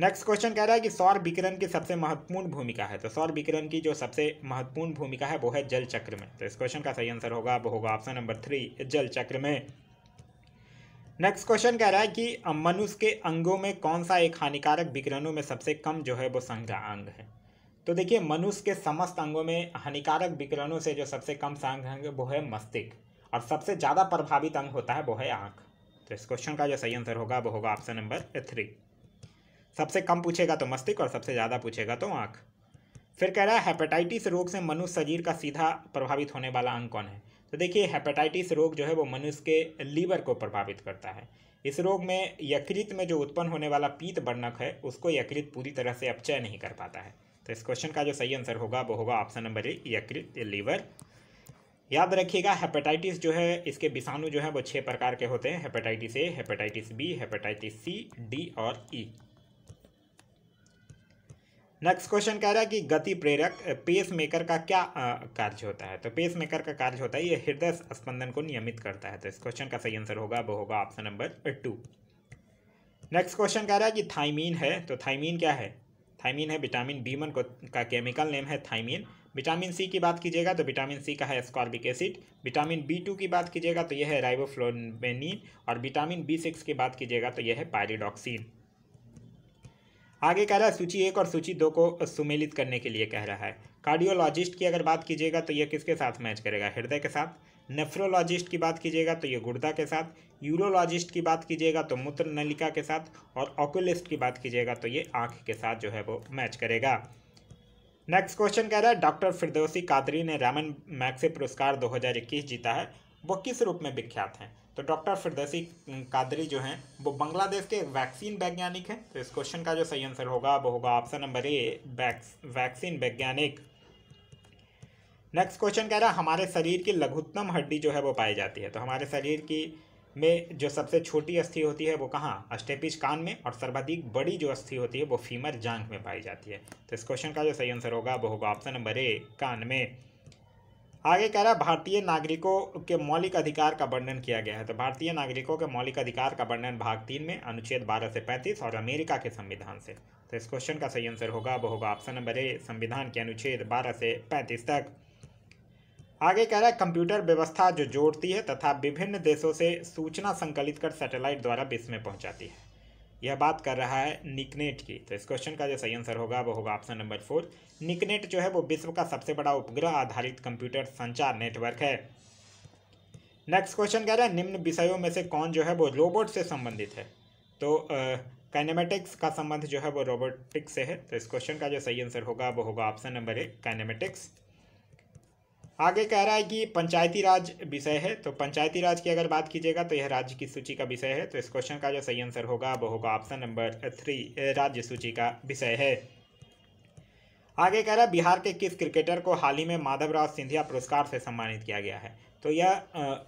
Speaker 1: next question कह रहा है कि सौर विकिरण की सबसे महत्वपूर्ण भूमिका है तो सौर विकिरण की जो सबसे महत्वपूर्ण भूमिका है वो है जल चक्र में तो इस क्वेश्चन का सही आंसर होगा वो होगा ऑप्शन नंबर थ्री जल चक्र में नेक्स्ट क्वेश्चन कह रहा है कि मनुष्य के अंगों में कौन सा एक हानिकारक विकिरणों में सबसे कम जो है वो संज्ञा अंग है तो देखिए मनुष्य के समस्त अंगों में हानिकारक विकिरणों से जो सबसे कम सांग अंग वो है मस्तिष्क और सबसे ज़्यादा प्रभावित अंग होता है वो है आँख तो इस क्वेश्चन का जो सही आंसर होगा वो होगा ऑप्शन नंबर थ्री सबसे कम पूछेगा तो मस्तिष्क और सबसे ज़्यादा पूछेगा तो आँख फिर कह रहा है हेपेटाइटिस रोग से मनुष्य शरीर का सीधा प्रभावित होने वाला अंग कौन है तो देखिए हेपेटाइटिस रोग जो है वो मनुष्य के लीवर को प्रभावित करता है इस रोग में यकृत में जो उत्पन्न होने वाला पीत वर्णक है उसको यकृत पूरी तरह से अपचय नहीं कर पाता है तो इस क्वेश्चन का जो सही आंसर होगा वो होगा ऑप्शन नंबर ए यकृत लीवर याद रखिएगा हेपेटाइटिस जो है इसके विषाणु जो है वो छः प्रकार के होते हैं hepatitis A hepatitis B hepatitis C D और ई e. नेक्स्ट क्वेश्चन कह रहा है कि गति प्रेरक पेस मेकर का क्या कार्य होता है तो पेस मेकर का कार्य होता है ये हृदय स्पंदन को नियमित करता है तो इस क्वेश्चन का सही आंसर होगा वो होगा option number two next question कह रहा है कि थाइमीन है तो थाइमीन क्या है थाइमीन है विटामिन बी वन का केमिकल नेम है थाइमीन विटामिन सी की बात कीजिएगा तो विटामिन सी का है ascorbic acid vitamin B two की बात कीजिएगा तो यह है राइबोफ्लोबेनिन और विटामिन बी सिक्स की बात कीजिएगा तो यह है पायरिडॉक्सिन आगे कह रहा है सूची एक और सूची दो को सुमेलित करने के लिए कह रहा है कार्डियोलॉजिस्ट की अगर बात कीजिएगा तो यह किसके साथ मैच करेगा हृदय के साथ नेफ्रोलॉजिस्ट की बात कीजिएगा तो ये गुर्दा के साथ यूरोलॉजिस्ट की बात कीजिएगा तो मूत्र नलिका के साथ और ऑक्यूलिस्ट की बात कीजिएगा तो ये आँख के साथ जो है वो मैच करेगा नेक्स्ट क्वेश्चन कह रहा है डॉक्टर फिरदौसी कादरी ने रैमन मैक्से पुरस्कार 2021 जीता है वो किस रूप में विख्यात हैं तो डॉक्टर फिरदसी कादरी जो हैं वो बांग्लादेश के वैक्सीन वैज्ञानिक हैं तो इस क्वेश्चन का जो सही आंसर होगा वो होगा ऑप्शन नंबर ए वैक्सीन वैज्ञानिक नेक्स्ट क्वेश्चन कह रहा है हमारे शरीर की लघुत्तम हड्डी जो है वो पाई जाती है तो हमारे शरीर की में जो सबसे छोटी अस्थि होती है वो कहाँ अस्टेपिज कान में और सर्वाधिक बड़ी जो अस्थि होती है वो फीमर जांघ में पाई जाती है तो इस क्वेश्चन का जो सही आंसर होगा वो होगा ऑप्शन नंबर ए कान में आगे कह रहा है भारतीय नागरिकों के मौलिक अधिकार का वर्णन किया गया है तो भारतीय नागरिकों के मौलिक अधिकार का वर्णन भाग तीन में अनुच्छेद बारह से पैंतीस और अमेरिका के संविधान से तो इस क्वेश्चन का सही आंसर होगा वो होगा ऑप्शन नंबर ए संविधान के अनुच्छेद बारह से पैंतीस तक आगे कह रहा है कंप्यूटर व्यवस्था जो जोड़ती है तथा विभिन्न देशों से सूचना संकलित कर सैटेलाइट द्वारा विश्व में पहुंचाती है यह बात कर रहा है निकनेट की तो इस क्वेश्चन का जो सही आंसर होगा वो होगा ऑप्शन नंबर फोर निकनेट जो है वो विश्व का सबसे बड़ा उपग्रह आधारित कंप्यूटर संचार नेटवर्क है नेक्स्ट क्वेश्चन कह रहा है निम्न विषयों में से कौन जो है वो रोबोट से संबंधित है तो काइनेमेटिक्स का संबंध जो है वो रोबोटिक्स से है तो इस क्वेश्चन का जो सही आंसर होगा वो होगा ऑप्शन नंबर एक काइनेमेटिक्स आगे कह रहा है कि पंचायती राज विषय है तो पंचायती राज की अगर बात कीजिएगा तो यह राज्य की सूची का विषय है तो इस क्वेश्चन का जो सही आंसर होगा वो होगा ऑप्शन नंबर थ्री राज्य सूची का विषय है आगे कह रहा है बिहार के किस क्रिकेटर को हाल ही में माधवराव सिंधिया पुरस्कार से सम्मानित किया गया है तो यह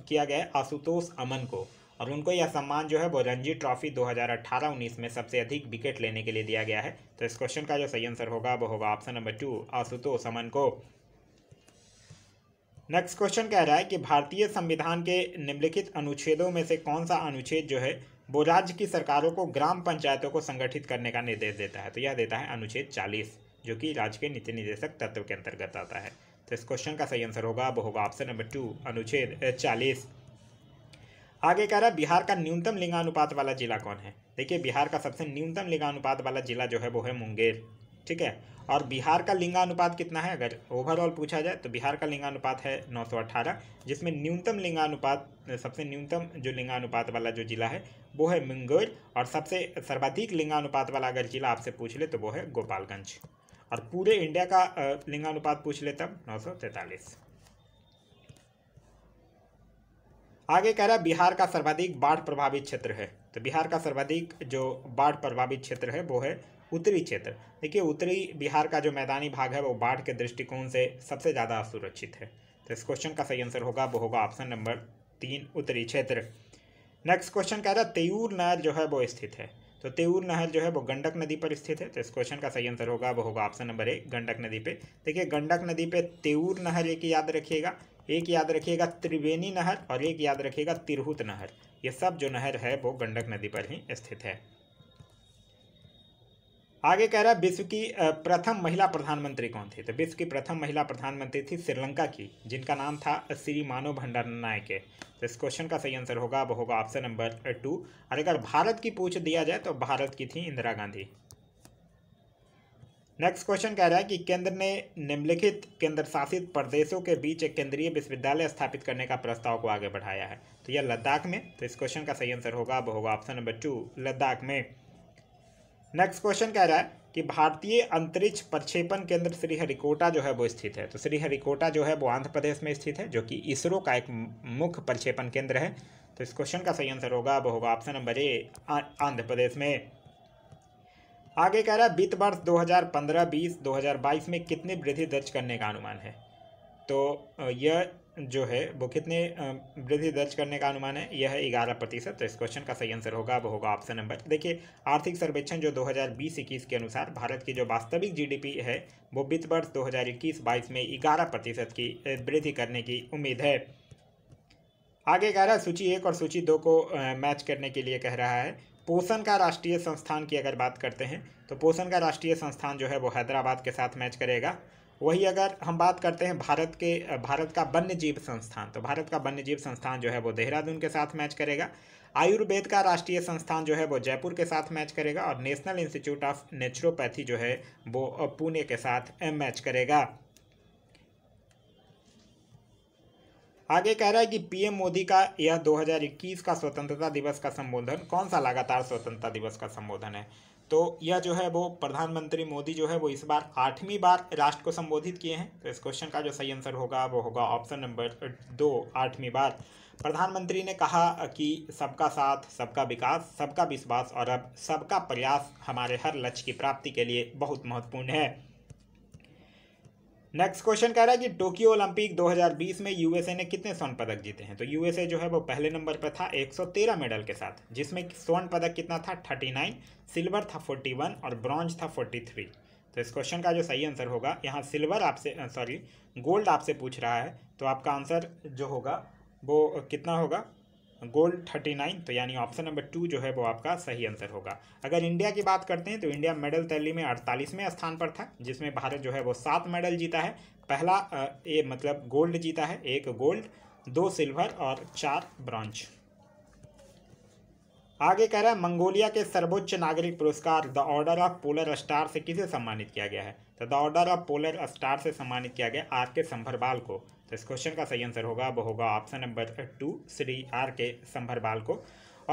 Speaker 1: किया गया है आशुतोष अमन को और उनको यह सम्मान जो है वो रणजी ट्रॉफी 2018-19 में सबसे अधिक विकेट लेने के लिए दिया गया है तो इस क्वेश्चन का जो सही आंसर होगा वो होगा option number two Ashutosh Aman को नेक्स्ट क्वेश्चन कह रहा है कि भारतीय संविधान के निम्नलिखित अनुच्छेदों में से कौन सा अनुच्छेद जो है वो राज्य की सरकारों को ग्राम पंचायतों को संगठित करने का निर्देश देता है तो यह देता है अनुच्छेद चालीस जो कि राज्य के नीति निदेशक तत्व के अंतर्गत आता है तो इस क्वेश्चन का सही आंसर होगा वो होगा ऑप्शन नंबर टू अनुच्छेद चालीस आगे कह रहा है बिहार का न्यूनतम लिंगानुपात वाला जिला कौन है देखिए बिहार का सबसे न्यूनतम लिंगानुपात वाला जिला जो है वो है मुंगेर ठीक है और बिहार का लिंगानुपात कितना है अगर ओवरऑल पूछा जाए तो बिहार का लिंगानुपात है 918 जिसमें न्यूनतम लिंगानुपात सबसे न्यूनतम जो लिंगानुपात वाला जो जिला है वो है मुंगेर और सबसे सर्वाधिक लिंगानुपात वाला अगर जिला आपसे पूछ ले तो वो है गोपालगंज और पूरे इंडिया का लिंगानुपात पूछ ले तब नौ आगे कह रहा है बिहार का सर्वाधिक बाढ़ प्रभावित क्षेत्र है तो बिहार का सर्वाधिक जो बाढ़ प्रभावित क्षेत्र है वो है उत्तरी क्षेत्र देखिए उत्तरी बिहार का जो मैदानी भाग है वो बाढ़ के दृष्टिकोण से सबसे ज़्यादा असुरक्षित है तो इस क्वेश्चन का सही आंसर होगा वो होगा ऑप्शन नंबर तीन उत्तरी क्षेत्र नेक्स्ट क्वेश्चन कह रहा है तेऊर नहर जो है वो स्थित है तो तेऊर नहर जो है वो गंडक नदी पर स्थित है तो इस क्वेश्चन का सही आंसर होगा वो होगा ऑप्शन नंबर एक गंडक नदी पे देखिए गंडक नदी पे तेऊर नहर एक याद रखिएगा एक याद रखिएगा त्रिवेणी नहर और एक याद रखिएगा तिरहुत नहर ये सब जो नहर है वो गंडक नदी पर ही स्थित है आगे कह रहा है विश्व की प्रथम महिला प्रधानमंत्री कौन थी तो विश्व की प्रथम महिला प्रधानमंत्री थी श्रीलंका की जिनका नाम था श्री मानव भंडार नायके तो इस क्वेश्चन का सही आंसर होगा वह होगा ऑप्शन नंबर टू और अगर भारत की पूछ दिया जाए तो भारत की थी इंदिरा गांधी नेक्स्ट क्वेश्चन कह रहा है कि केंद्र ने निम्नलिखित केंद्र शासित प्रदेशों के बीच एक केंद्रीय विश्वविद्यालय स्थापित करने का प्रस्ताव को आगे बढ़ाया है तो यह लद्दाख में तो इस क्वेश्चन का सही आंसर होगा वह होगा ऑप्शन नंबर टू लद्दाख में नेक्स्ट क्वेश्चन कह रहा है कि भारतीय अंतरिक्ष प्रक्षेपण केंद्र श्रीहरिकोटा जो है वो स्थित है तो श्रीहरिकोटा जो है वो आंध्र प्रदेश में स्थित है जो कि इसरो का एक मुख्य प्रक्षेपण केंद्र है तो इस क्वेश्चन का सही आंसर होगा वो होगा option number A Andhra Pradesh में आगे कह रहा है वित्त वर्ष 2015-20 2022 में कितनी वृद्धि दर्ज करने का अनुमान है तो यह जो है वो कितने वृद्धि दर्ज करने का अनुमान है यह है ग्यारह प्रतिशत तो इस क्वेश्चन का सही आंसर होगा वो होगा ऑप्शन नंबर देखिए आर्थिक सर्वेक्षण जो 2020-21 के अनुसार भारत की जो वास्तविक जीडीपी है वो वित्त वर्ष 2021-22 में ग्यारह प्रतिशत की वृद्धि करने की उम्मीद है आगे कह रहा है सूची एक और सूची दो को मैच करने के लिए कह रहा है पोषण का राष्ट्रीय संस्थान की अगर बात करते हैं तो पोषण का राष्ट्रीय संस्थान जो है वो हैदराबाद के साथ मैच करेगा वही अगर हम बात करते हैं भारत के भारत का वन्य जीव संस्थान तो भारत का वन्य जीव संस्थान जो है वो देहरादून के साथ मैच करेगा आयुर्वेद का राष्ट्रीय संस्थान जो है वो जयपुर के साथ मैच करेगा और नेशनल इंस्टीट्यूट ऑफ नेचुरोपैथी जो है वो पुणे के साथ मैच करेगा आगे कह रहा है कि पीएम मोदी का यह 2021 का स्वतंत्रता दिवस का संबोधन कौन सा लगातार स्वतंत्रता दिवस का संबोधन है तो यह जो है वो प्रधानमंत्री मोदी जो है वो इस बार आठवीं बार राष्ट्र को संबोधित किए हैं तो इस क्वेश्चन का जो सही आंसर होगा वो होगा ऑप्शन नंबर दो आठवीं बार प्रधानमंत्री ने कहा कि सबका साथ सबका विकास सबका विश्वास और अब सबका प्रयास हमारे हर लक्ष्य की प्राप्ति के लिए बहुत महत्वपूर्ण है नेक्स्ट क्वेश्चन कह रहा है कि टोक्यो ओलंपिक 2020 में यूएसए ने कितने स्वर्ण पदक जीते हैं तो यूएसए जो है वो पहले नंबर पर था 113 मेडल के साथ जिसमें स्वर्ण पदक कितना था 39 सिल्वर था 41 और ब्रॉन्ज था 43 तो इस क्वेश्चन का जो सही आंसर होगा यहाँ सिल्वर आपसे सॉरी गोल्ड आपसे पूछ रहा है तो आपका आंसर जो होगा वो कितना होगा गोल्ड थर्टी नाइन तो यानी ऑप्शन नंबर टू जो है वो आपका सही आंसर होगा अगर इंडिया की बात करते हैं तो इंडिया मेडल तैली में अड़तालीसवें स्थान पर था जिसमें भारत जो है वो सात मेडल जीता है पहला ए मतलब गोल्ड जीता है एक गोल्ड दो सिल्वर और चार ब्रॉन्ज आगे कह रहा है मंगोलिया के सर्वोच्च नागरिक पुरस्कार the order of polar star से किसे सम्मानित किया गया है तो the order of polar star से सम्मानित किया गया आर के संभरबाल को तो इस क्वेश्चन का सही आंसर होगा वो होगा option number two Shri R K संभरबाल को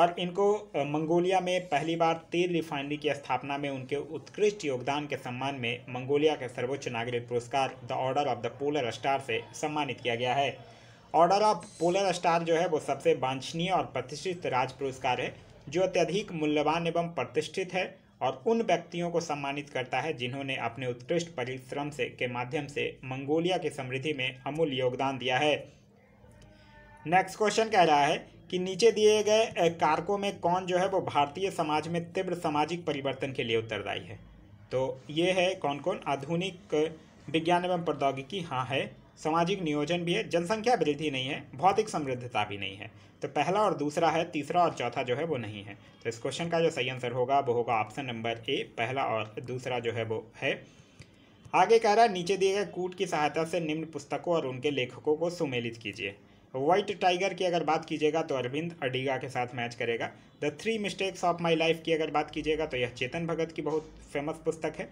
Speaker 1: और इनको मंगोलिया में पहली बार तेल रिफाइनरी की स्थापना में उनके उत्कृष्ट योगदान के सम्मान में मंगोलिया के सर्वोच्च नागरिक पुरस्कार the order of the polar star से सम्मानित किया गया है ऑर्डर ऑफ पोलर स्टार जो है वो सबसे वांछनीय और प्रतिष्ठित राज पुरस्कार है जो अत्यधिक मूल्यवान एवं प्रतिष्ठित है और उन व्यक्तियों को सम्मानित करता है जिन्होंने अपने उत्कृष्ट परिश्रम से के माध्यम से मंगोलिया की समृद्धि में अमूल्य योगदान दिया है नेक्स्ट क्वेश्चन कह रहा है कि नीचे दिए गए कारकों में कौन जो है वो भारतीय समाज में तीव्र सामाजिक परिवर्तन के लिए उत्तरदायी है तो ये है कौन कौन आधुनिक विज्ञान एवं प्रौद्योगिकी हाँ है सामाजिक नियोजन भी है जनसंख्या वृद्धि नहीं है भौतिक समृद्धता भी नहीं है तो पहला और दूसरा है तीसरा और चौथा जो है वो नहीं है तो इस क्वेश्चन का जो सही आंसर होगा वो होगा ऑप्शन नंबर ए पहला और दूसरा जो है वो है आगे कह रहा है नीचे दिए गए कूट की सहायता से निम्न पुस्तकों और उनके लेखकों को सुमेलित कीजिए व्हाइट टाइगर की अगर बात कीजिएगा तो अरविंद अडिगा के साथ मैच करेगा the three mistakes of my life की अगर बात कीजिएगा तो यह चेतन भगत की बहुत फेमस पुस्तक है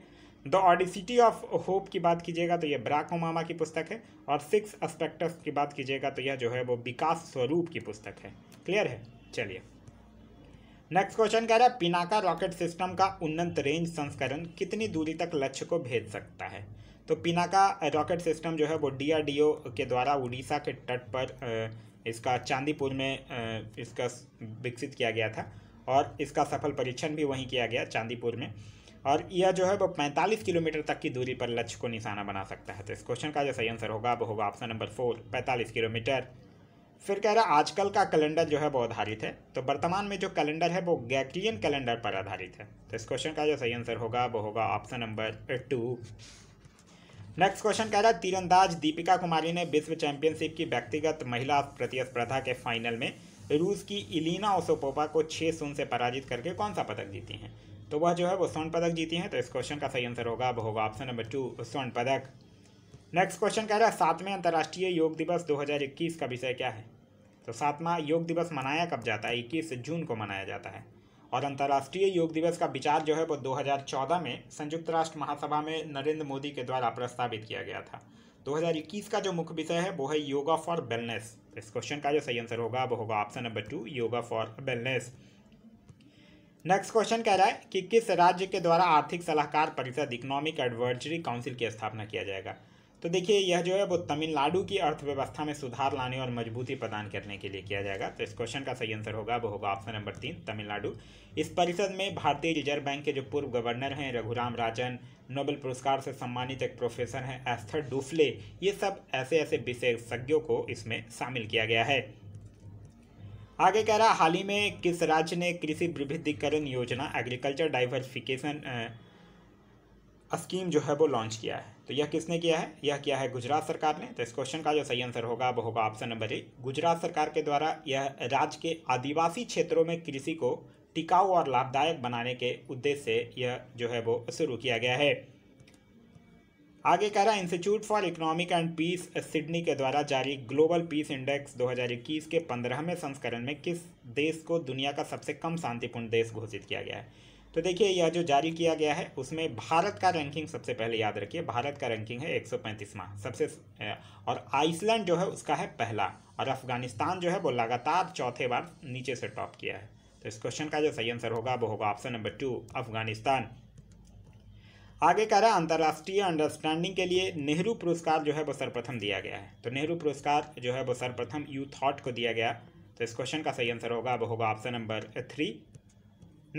Speaker 1: द ऑडिसिटी ऑफ होप की बात कीजिएगा तो यह ब्राक ओमामा की पुस्तक है और सिक्स एस्पेक्टस की बात कीजिएगा तो यह जो है वो विकास स्वरूप की पुस्तक है क्लियर है चलिए नेक्स्ट क्वेश्चन कह रहा है पिनाका रॉकेट सिस्टम का उन्नत रेंज संस्करण कितनी दूरी तक लक्ष्य को भेज सकता है तो पिनाका रॉकेट सिस्टम जो है वो डीआरडीओ के द्वारा उड़ीसा के तट पर इसका चांदीपुर में इसका विकसित किया गया था और इसका सफल परीक्षण भी वहीं किया गया चांदीपुर में और यह जो है वो 45 किलोमीटर तक की दूरी पर लक्ष्य को निशाना बना सकता है तो इस क्वेश्चन का जो सही आंसर होगा वो होगा ऑप्शन नंबर फोर 45 किलोमीटर फिर कह रहा आजकल का कैलेंडर जो है वो आधारित है तो वर्तमान में जो कैलेंडर है वो गैग्रियन कैलेंडर पर आधारित है तो इस क्वेश्चन का जो सही आंसर होगा वो होगा option number two next question कह रहा है तीरंदाज दीपिका कुमारी ने विश्व चैंपियनशिप की व्यक्तिगत महिला प्रतिस्पर्धा के फाइनल में रूस की इलीना ओसोपोपा को छः शून्य से पराजित करके कौन सा पदक जीती हैं तो वह जो है वो स्वर्ण पदक जीती हैं तो इस क्वेश्चन का सही आंसर होगा अब होगा ऑप्शन नंबर टू स्वर्ण पदक नेक्स्ट क्वेश्चन कह रहा है सातवें अंतर्राष्ट्रीय योग दिवस 2021 का विषय क्या है तो सातवां योग दिवस मनाया कब जाता है इक्कीस जून को मनाया जाता है और अंतर्राष्ट्रीय योग दिवस का विचार जो है वो 2014 में संयुक्त राष्ट्र महासभा में नरेंद्र मोदी के द्वारा प्रस्तावित किया गया था 2021 का जो मुख्य विषय है वो है योगा फॉर वेलनेस इस क्वेश्चन का जो सही आंसर होगा वो होगा option number two yoga for wellness next question कह रहा है कि किस राज्य के द्वारा आर्थिक सलाहकार परिषद इकोनॉमिक एडवर्जरी काउंसिल की स्थापना किया जाएगा तो देखिए यह जो है वो तमिलनाडु की अर्थव्यवस्था में सुधार लाने और मजबूती प्रदान करने के लिए किया जाएगा तो इस क्वेश्चन का सही आंसर होगा वो होगा ऑप्शन नंबर तीन तमिलनाडु इस परिषद में भारतीय रिजर्व बैंक के जो पूर्व गवर्नर हैं रघुराम राजन नोबेल पुरस्कार से सम्मानित एक प्रोफेसर हैं एस्थर डुफले ये सब ऐसे ऐसे विशेषज्ञों को इसमें शामिल किया गया है आगे कह रहा हाल ही में किस राज्य ने कृषि विभिधिकरण योजना एग्रीकल्चर डाइवर्सिफिकेशन स्कीम जो है वो लॉन्च किया है तो यह किसने किया है यह किया है गुजरात सरकार ने तो इस क्वेश्चन का जो सही आंसर होगा वो होगा ऑप्शन नंबर ए गुजरात सरकार के द्वारा यह राज्य के आदिवासी क्षेत्रों में कृषि को टिकाऊ और लाभदायक बनाने के उद्देश्य से यह जो है वो शुरू किया गया है आगे कह रहा है institute for economic and peace Sydney के द्वारा जारी ग्लोबल पीस इंडेक्स 2021 के पंद्रहवें संस्करण में किस देश को दुनिया का सबसे कम शांतिपूर्ण देश घोषित किया गया है तो देखिए यह जो जारी किया गया है उसमें भारत का रैंकिंग सबसे पहले याद रखिए भारत का रैंकिंग है एक सबसे और आइसलैंड जो है उसका है पहला और अफगानिस्तान जो है वो लगातार चौथे बार नीचे से टॉप किया है तो इस क्वेश्चन का जो सही आंसर होगा वो होगा ऑप्शन नंबर टू अफगानिस्तान आगे कह रहा है अंतर्राष्ट्रीय अंडरस्टैंडिंग के लिए नेहरू पुरस्कार जो है वो सर्वप्रथम दिया गया है तो नेहरू पुरस्कार जो है वो सर्वप्रथम यू थॉट को दिया गया तो इस क्वेश्चन का सही आंसर होगा वो होगा option number three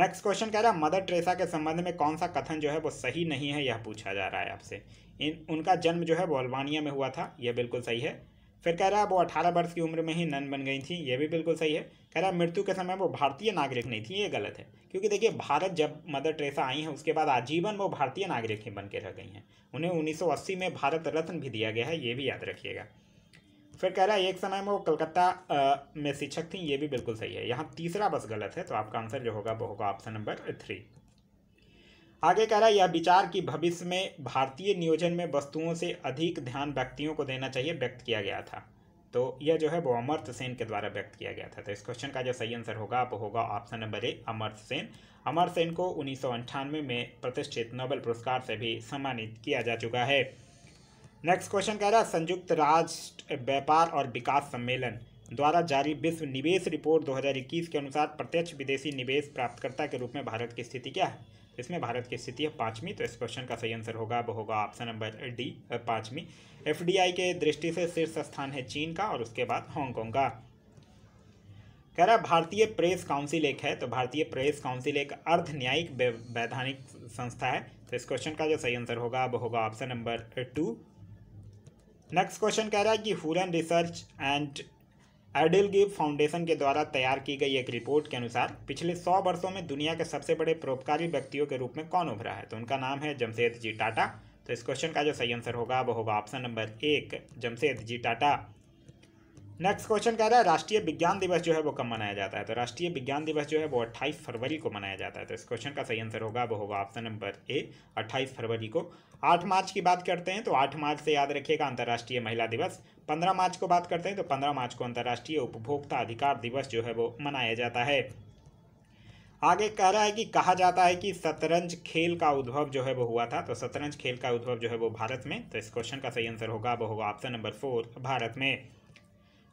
Speaker 1: next question कह रहा है मदर ट्रेसा के संबंध में कौन सा कथन जो है वो सही नहीं है यह पूछा जा रहा है आपसे इन उनका जन्म जो है वो अल्बानिया में हुआ था यह बिल्कुल सही है फिर कह रहा है वो अठारह वर्ष की उम्र में ही नन बन गई थी ये भी बिल्कुल सही है कह रहा है मृत्यु के समय वो भारतीय नागरिक नहीं थी ये गलत है क्योंकि देखिए भारत जब मदर ट्रेसा आई हैं उसके बाद आजीवन वो भारतीय नागरिक ही बन के रह गई हैं उन्हें उन्नीस में भारत रत्न भी दिया गया है ये भी याद रखिएगा फिर कह रहा है एक समय में वो कलकत्ता में शिक्षक थी ये भी बिल्कुल सही है यहाँ तीसरा बस गलत है तो आपका आंसर जो होगा वो होगा ऑप्शन नंबर थ्री आगे कह रहा है यह विचार कि भविष्य में भारतीय नियोजन में वस्तुओं से अधिक ध्यान व्यक्तियों को देना चाहिए व्यक्त किया गया था तो यह जो है वो अमर्थ सेन के द्वारा व्यक्त किया गया था तो इस क्वेश्चन का जो सही आंसर होगा वो होगा option number A Amartya Sen Amar Sen को उन्नीस में प्रतिष्ठित नोबेल पुरस्कार से भी सम्मानित किया जा चुका है नेक्स्ट क्वेश्चन कह रहा है संयुक्त राष्ट्र व्यापार और विकास सम्मेलन द्वारा जारी विश्व निवेश रिपोर्ट 2021 के अनुसार प्रत्यक्ष विदेशी निवेश प्राप्तकर्ता के रूप में भारत की स्थिति क्या है इसमें भारत की स्थिति है पांचवी तो इस क्वेश्चन का सही आंसर होगा वो होगा ऑप्शन नंबर डी पांचवी एफ के दृष्टि से शीर्ष स्थान है चीन का और उसके बाद हांगकॉन्ग का कह रहा भारतीय प्रेस काउंसिल एक है तो भारतीय प्रेस काउंसिल एक अर्ध न्यायिक वैधानिक संस्था है तो इस क्वेश्चन का जो सही आंसर होगा वो होगा option number two next question कह रहा है कि Hurun research and EdelGive foundation के द्वारा तैयार की गई एक रिपोर्ट के अनुसार पिछले सौ वर्षों में दुनिया के सबसे बड़े परोपकारी व्यक्तियों के रूप में कौन उभरा है तो उनका नाम है जमशेद जी टाटा तो इस क्वेश्चन का जो सही आंसर होगा वो होगा ऑप्शन नंबर एक जमशेद जी टाटा नेक्स्ट क्वेश्चन कह रहा है राष्ट्रीय विज्ञान दिवस जो है वो कब मनाया जाता है तो राष्ट्रीय विज्ञान दिवस जो है वो 28 फरवरी को मनाया जाता है तो इस क्वेश्चन का सही आंसर होगा वो होगा ऑप्शन नंबर ए 28 फरवरी को आठ मार्च की बात करते हैं तो आठ मार्च से याद रखिएगा अंतर्राष्ट्रीय महिला दिवस पंद्रह मार्च को बात करते हैं तो पंद्रह मार्च को अंतर्राष्ट्रीय उपभोक्ता अधिकार दिवस जो है वो मनाया जाता है आगे कह रहा है कि कहा जाता है कि शतरंज खेल का उद्भव जो है वो हुआ था तो शतरंज खेल का उद्भव जो है वो भारत में तो इस क्वेश्चन का सही आंसर होगा वो होगा ऑप्शन नंबर फोर भारत में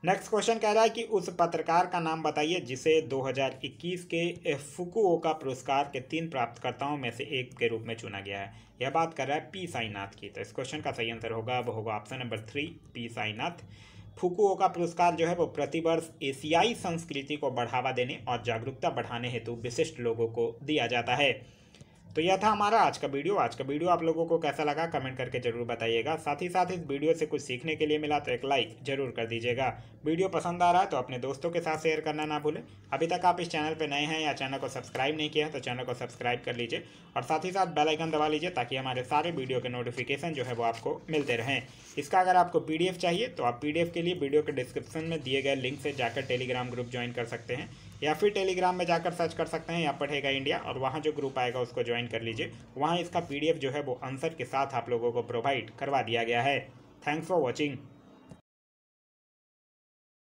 Speaker 1: नेक्स्ट क्वेश्चन कह रहा है कि उस पत्रकार का नाम बताइए जिसे 2021 के का पुरस्कार के तीन प्राप्तकर्ताओं में से एक के रूप में चुना गया है यह बात कर रहा है पी साईनाथ की तो इस क्वेश्चन का सही आंसर होगा वो होगा option number three P Sainath का पुरस्कार जो है वो प्रतिवर्ष एशियाई संस्कृति को बढ़ावा देने और जागरूकता बढ़ाने हेतु विशिष्ट लोगों को दिया जाता है तो यह था हमारा आज का वीडियो आज का वीडियो आप लोगों को कैसा लगा कमेंट करके जरूर बताइएगा साथ ही साथ इस वीडियो से कुछ सीखने के लिए मिला तो एक लाइक जरूर कर दीजिएगा वीडियो पसंद आ रहा है तो अपने दोस्तों के साथ शेयर करना ना भूलें अभी तक आप इस चैनल पर नए हैं या चैनल को सब्सक्राइब नहीं किया है तो चैनल को सब्सक्राइब कर लीजिए और साथ ही साथ बेलाइकन दबा लीजिए ताकि हमारे सारे वीडियो के नोटिफिकेशन जो है वो आपको मिलते रहें इसका अगर आपको पी चाहिए तो आप पी के लिए वीडियो के डिस्क्रिप्शन में दिए गए लिंक से जाकर टेलीग्राम ग्रुप ज्वाइन कर सकते हैं या फिर टेलीग्राम में जाकर सर्च कर सकते हैं या पढ़ेगा इंडिया और वहाँ जो ग्रुप आएगा उसको ज्वाइन कर लीजिए वहाँ इसका पी जो है वो आंसर के साथ आप लोगों को प्रोवाइड करवा दिया गया है थैंक्स फॉर वॉचिंग